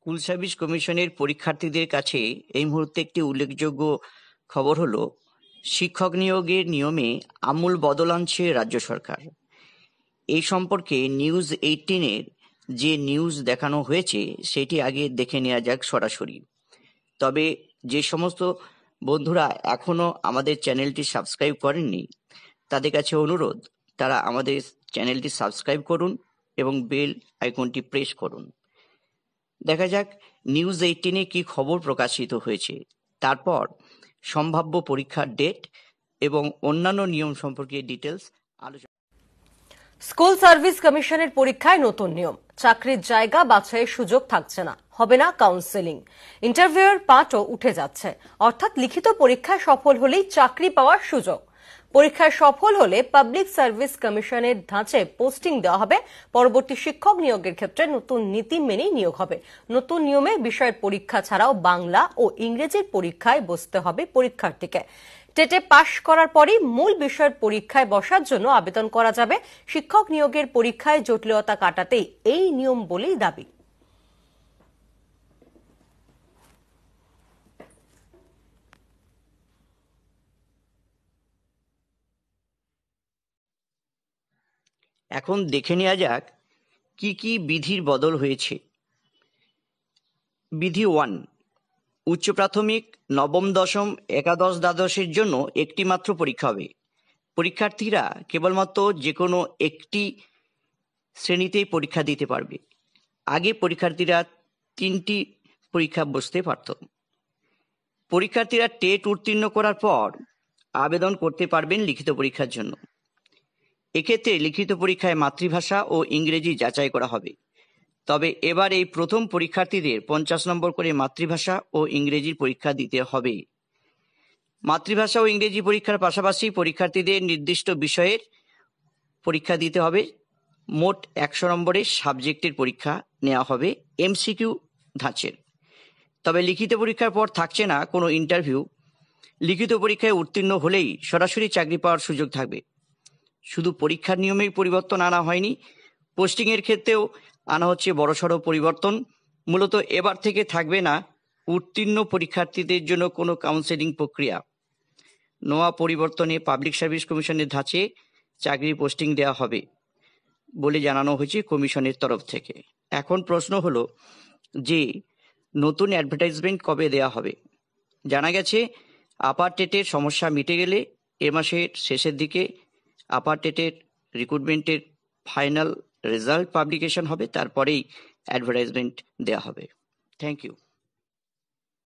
school service কমিশনের পরীক্ষার্থীদের কাছে এই মুহূর্তে একটি উল্লেখযোগ্য খবর হলো শিক্ষক নিয়োগের নিয়মে আমূল বদল আনছে রাজ্য সরকার এই সম্পর্কে নিউজ এইটিনের যে নিউজ দেখানো হয়েছে সেটি আগে দেখে নেওয়া যাক সরাসরি তবে যে সমস্ত বন্ধুরা এখনও আমাদের চ্যানেলটি সাবস্ক্রাইব করেননি তাদের কাছে অনুরোধ তারা আমাদের চ্যানেলটি সাবস্ক্রাইব করুন এবং বেল আইকনটি প্রেস করুন দেখা যাক নিউজ এইটিনে কি খবর প্রকাশিত হয়েছে তারপর সম্ভাব্য পরীক্ষার ডেট এবং অন্যান্য নিয়ম সম্পর্কে ডিটেলস আলোচনা স্কুল সার্ভিস কমিশনের পরীক্ষায় নতুন নিয়ম চাকরির জায়গা বাছাইয়ের সুযোগ থাকছে না হবে না কাউন্সেলিং ইন্টারভিউয়ের পাঠও উঠে যাচ্ছে অর্থাৎ লিখিত পরীক্ষায় সফল হলেই চাকরি পাওয়ার সুযোগ পরীক্ষায় সফল হলে পাবলিক সার্ভিস কমিশনের ধাঁচে পোস্টিং দেওয়া হবে পরবর্তী শিক্ষক নিয়োগের ক্ষেত্রে নতুন নীতি মেনেই নিয়োগ হবে নতুন নিয়মে বিষয়ের পরীক্ষা ছাড়াও বাংলা ও ইংরেজির পরীক্ষায় বসতে হবে পরীক্ষার্থীকে টেটে পাশ করার পরই মূল বিষয়ের পরীক্ষায় বসার জন্য আবেদন করা যাবে শিক্ষক নিয়োগের পরীক্ষায় জটিলতা কাটাতেই এই নিয়ম বলেই দাবি এখন দেখে নেওয়া যাক কি কি বিধির বদল হয়েছে বিধি ওয়ান উচ্চ প্রাথমিক নবম দশম একাদশ দ্বাদশের জন্য একটি মাত্র পরীক্ষা হবে পরীক্ষার্থীরা কেবলমাত্র যে কোনো একটি শ্রেণীতেই পরীক্ষা দিতে পারবে আগে পরীক্ষার্থীরা তিনটি পরীক্ষা বসতে পারত পরীক্ষার্থীরা টেট উত্তীর্ণ করার পর আবেদন করতে পারবেন লিখিত পরীক্ষার জন্য এক্ষেত্রে লিখিত পরীক্ষায় মাতৃভাষা ও ইংরেজি যাচাই করা হবে তবে এবার এই প্রথম পরীক্ষার্থীদের পঞ্চাশ নম্বর করে মাতৃভাষা ও ইংরেজির পরীক্ষা দিতে হবে মাতৃভাষা ও ইংরেজি পরীক্ষার পাশাপাশি পরীক্ষার্থীদের নির্দিষ্ট বিষয়ের পরীক্ষা দিতে হবে মোট একশো নম্বরের সাবজেক্টের পরীক্ষা নেওয়া হবে এমসিকিউ ধাঁচের তবে লিখিত পরীক্ষার পর থাকছে না কোনো ইন্টারভিউ লিখিত পরীক্ষায় উত্তীর্ণ হলেই সরাসরি চাকরি পাওয়ার সুযোগ থাকবে শুধু পরীক্ষার নিয়মেই পরিবর্তন আনা হয়নি পোস্টিংয়ের ক্ষেত্রেও আনা হচ্ছে বড়সড় পরিবর্তন মূলত এবার থেকে থাকবে না উত্তীর্ণ পরীক্ষার্থীদের জন্য কোনো কাউন্সেলিং প্রক্রিয়া নোয়া পরিবর্তনে পাবলিক সার্ভিস কমিশনের ধাঁচে চাকরি পোস্টিং দেওয়া হবে বলে জানানো হয়েছে কমিশনের তরফ থেকে এখন প্রশ্ন হলো যে নতুন অ্যাডভার্টাইজমেন্ট কবে দেয়া হবে জানা গেছে আপার টেটের সমস্যা মিটে গেলে এ মাসের শেষের দিকে আপার্টেটের রিক্রুটমেন্টের ফাইনাল রেজাল্ট পাবলিকেশন হবে তারপরেই অ্যাডভার্টাইজমেন্ট দেওয়া হবে থ্যাংক ইউ